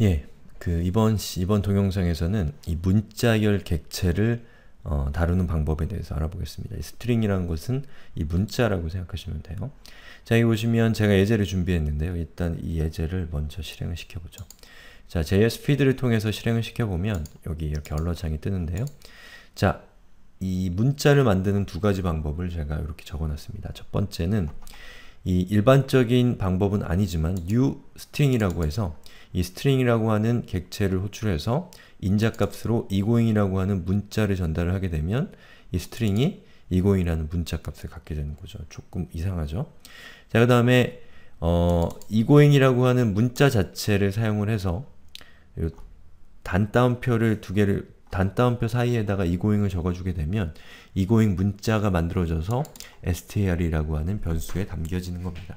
예, 그 이번 이번 동영상에서는 이 문자열 객체를 어, 다루는 방법에 대해서 알아보겠습니다. 스트링이라는 것은 이 문자라고 생각하시면 돼요. 자, 여기 보시면 제가 예제를 준비했는데요. 일단 이 예제를 먼저 실행을 시켜보죠. 자, JS 피드를 통해서 실행을 시켜보면 여기 이렇게 언러장이 뜨는데요. 자, 이 문자를 만드는 두 가지 방법을 제가 이렇게 적어놨습니다. 첫 번째는 이 일반적인 방법은 아니지만 new string이라고 해서 이 string이라고 하는 객체를 호출해서 인자값으로 e g o i n g 이라고 하는 문자를 전달을 하게 되면 이 i n g 이 e g o i n g 이라는 문자값을 갖게 되는 거죠. 조금 이상하죠? 자, 그 다음에 어, i n g 이라고 하는 문자 자체를 사용을 해서 단따옴표를 두 개를 단따옴표 사이에다가 이고잉을 적어주게 되면 이고잉 문자가 만들어져서 str이라고 하는 변수에 담겨지는 겁니다.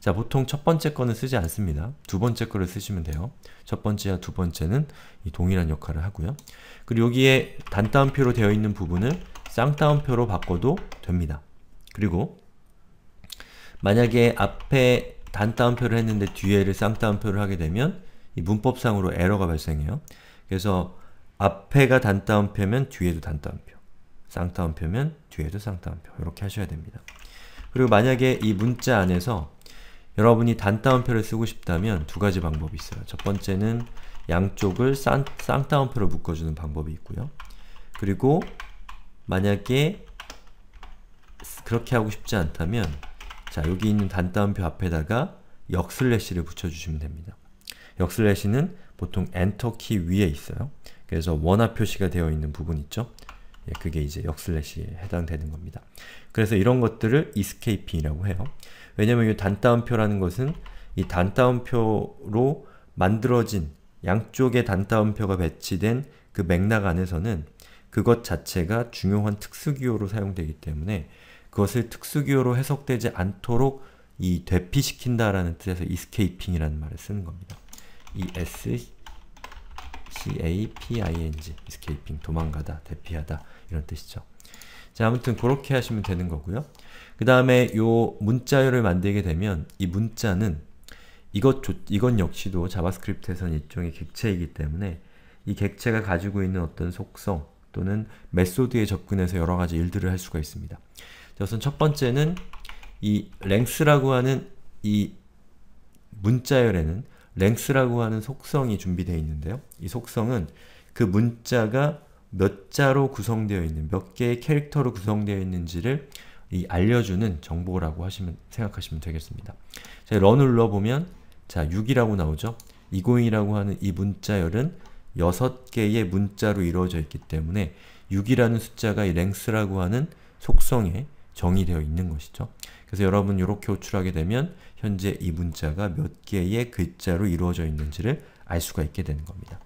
자, 보통 첫 번째 거는 쓰지 않습니다. 두 번째 거를 쓰시면 돼요. 첫 번째와 두 번째는 동일한 역할을 하고요. 그리고 여기에 단따옴표로 되어 있는 부분을 쌍따옴표로 바꿔도 됩니다. 그리고 만약에 앞에 단따옴표를 했는데 뒤에를 쌍따옴표를 하게 되면 이 문법상으로 에러가 발생해요. 그래서 앞에가 단따옴표면 뒤에도 단따옴표 쌍따옴표면 뒤에도 쌍따옴표 이렇게 하셔야 됩니다. 그리고 만약에 이 문자 안에서 여러분이 단따옴표를 쓰고 싶다면 두 가지 방법이 있어요. 첫 번째는 양쪽을 쌍, 쌍따옴표로 묶어주는 방법이 있고요. 그리고 만약에 그렇게 하고 싶지 않다면 자 여기 있는 단따옴표 앞에다가 역슬래시를 붙여주시면 됩니다. 역슬래시는 보통 엔터키 위에 있어요. 그래서 원화 표시가 되어 있는 부분 있죠? 예, 그게 이제 역슬래시에 해당되는 겁니다. 그래서 이런 것들을 e s c a p i 이라고 해요. 왜냐면 이 단따옴표라는 것은 이 단따옴표로 만들어진 양쪽의 단따옴표가 배치된 그 맥락 안에서는 그것 자체가 중요한 특수기호로 사용되기 때문에 그것을 특수기호로 해석되지 않도록 이 대피시킨다라는 뜻에서 escaping이라는 말을 쓰는 겁니다. ES escaping, escaping 도망가다, 대피하다 이런 뜻이죠. 자, 아무튼 그렇게 하시면 되는 거고요. 그 다음에 요 문자열을 만들게 되면 이 문자는 이것 이건 역시도 자바스크립트에선 일종의 객체이기 때문에 이 객체가 가지고 있는 어떤 속성 또는 메소드에 접근해서 여러 가지 일들을 할 수가 있습니다. 자, 우선 첫 번째는 이 랭스라고 하는 이 문자열에는 랭스라고 하는 속성이 준비되어 있는데요. 이 속성은 그 문자가 몇 자로 구성되어 있는, 몇 개의 캐릭터로 구성되어 있는지를 이 알려주는 정보라고 하시면 생각하시면 되겠습니다. 자, 런을 눌러보면 자 6이라고 나오죠. 20이라고 하는 이 문자열은 6개의 문자로 이루어져 있기 때문에 6이라는 숫자가 이 랭스라고 하는 속성에 정의되어 있는 것이죠. 그래서 여러분 이렇게 호출하게 되면 현재 이 문자가 몇 개의 글자로 이루어져 있는지를 알 수가 있게 되는 겁니다.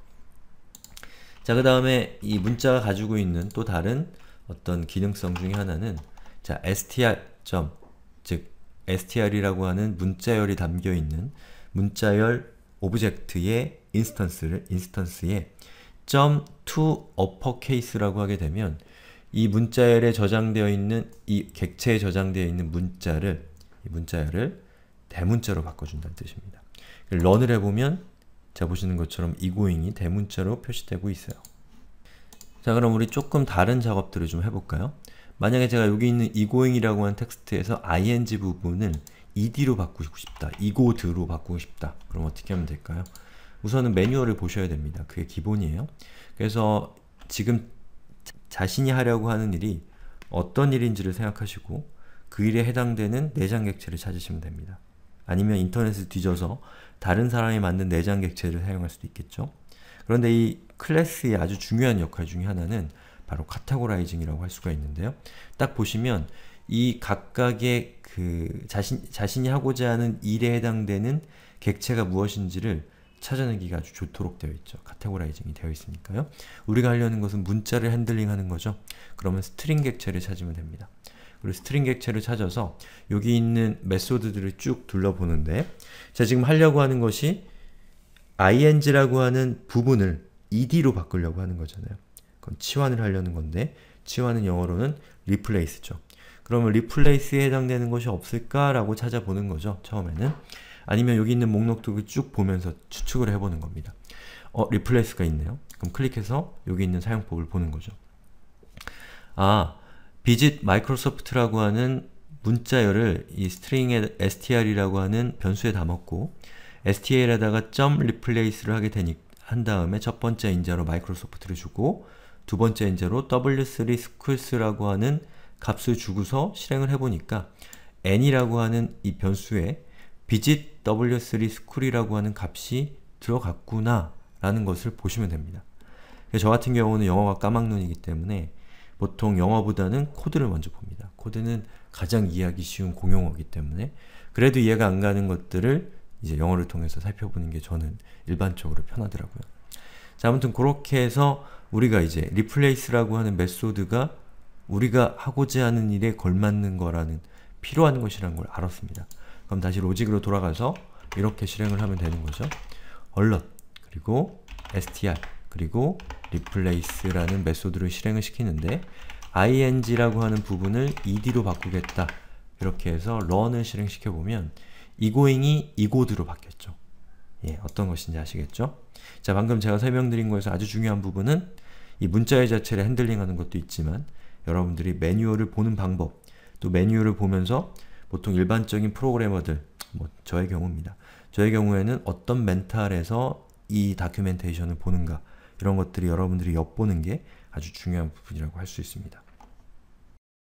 자, 그 다음에 이 문자가 가지고 있는 또 다른 어떤 기능성 중의 하나는 자, str. 즉 str이라고 하는 문자열이 담겨 있는 문자열 오브젝트의 인스턴스를 인스턴스에 to uppercase라고 하게 되면 이 문자열에 저장되어 있는 이 객체에 저장되어 있는 문자를 문자열을 대문자로 바꿔준다는 뜻입니다. 런을 해보면 자 보시는 것처럼 이고잉이 대문자로 표시되고 있어요. 자 그럼 우리 조금 다른 작업들을 좀 해볼까요? 만약에 제가 여기 있는 이고잉이라고 한 텍스트에서 ing 부분을 ed로 바꾸고 싶다, 이고드로 바꾸고 싶다. 그럼 어떻게 하면 될까요? 우선은 매뉴얼을 보셔야 됩니다. 그게 기본이에요. 그래서 지금 자신이 하려고 하는 일이 어떤 일인지를 생각하시고 그 일에 해당되는 내장객체를 찾으시면 됩니다. 아니면 인터넷을 뒤져서 다른 사람이 만든 내장 객체를 사용할 수도 있겠죠. 그런데 이 클래스의 아주 중요한 역할 중에 하나는 바로 카테고라이징이라고 할 수가 있는데요. 딱 보시면 이 각각의 그 자신, 자신이 하고자 하는 일에 해당되는 객체가 무엇인지를 찾아내기가 아주 좋도록 되어 있죠. 카테고라이징이 되어 있으니까요. 우리가 하려는 것은 문자를 핸들링하는 거죠. 그러면 스트링 객체를 찾으면 됩니다. 우리 스트링 객체를 찾아서 여기 있는 메소드들을 쭉 둘러보는데 제가 지금 하려고 하는 것이 ing라고 하는 부분을 ed로 바꾸려고 하는 거잖아요. 그건 치환을 하려는 건데 치환은 영어로는 replace죠. 그러면 replace에 해당되는 것이 없을까라고 찾아보는 거죠, 처음에는. 아니면 여기 있는 목록들을쭉 보면서 추측을 해보는 겁니다. 어, replace가 있네요. 그럼 클릭해서 여기 있는 사용법을 보는 거죠. 아, 비짓 마이크로소프트라고 하는 문자열을 이 스트링의 str이라고 하는 변수에 담았고 s t r 에다가 r e p l a c e 를 하게 되니 한 다음에 첫 번째 인자로 마이크로소프트를 주고 두 번째 인자로 w3 스쿨스라고 하는 값을 주고서 실행을 해보니까 n이라고 하는 이 변수에 비짓 w3 스쿨이라고 하는 값이 들어갔구나 라는 것을 보시면 됩니다. 저 같은 경우는 영어가 까막눈이기 때문에 보통 영어보다는 코드를 먼저 봅니다. 코드는 가장 이해하기 쉬운 공용어이기 때문에 그래도 이해가 안 가는 것들을 이제 영어를 통해서 살펴보는 게 저는 일반적으로 편하더라고요. 자, 아무튼 그렇게 해서 우리가 이제 replace라고 하는 메소드가 우리가 하고자 하는 일에 걸맞는 거라는 필요한 것이라는 걸 알았습니다. 그럼 다시 로직으로 돌아가서 이렇게 실행을 하면 되는 거죠. alert 그리고 str 그리고 replace라는 메소드를 실행을 시키는데 ing라고 하는 부분을 ed로 바꾸겠다 이렇게 해서 run을 실행시켜 보면 이고잉이 이고드로 바뀌었죠. 예, 어떤 것인지 아시겠죠? 자, 방금 제가 설명드린 거에서 아주 중요한 부분은 이 문자의 자체를 핸들링하는 것도 있지만 여러분들이 매뉴얼을 보는 방법 또 매뉴얼을 보면서 보통 일반적인 프로그래머들 뭐 저의 경우입니다. 저의 경우에는 어떤 멘탈에서 이 다큐멘테이션을 보는가 이런 것들이 여러분들이 엿보는 게 아주 중요한 부분이라고 할 수 있습니다.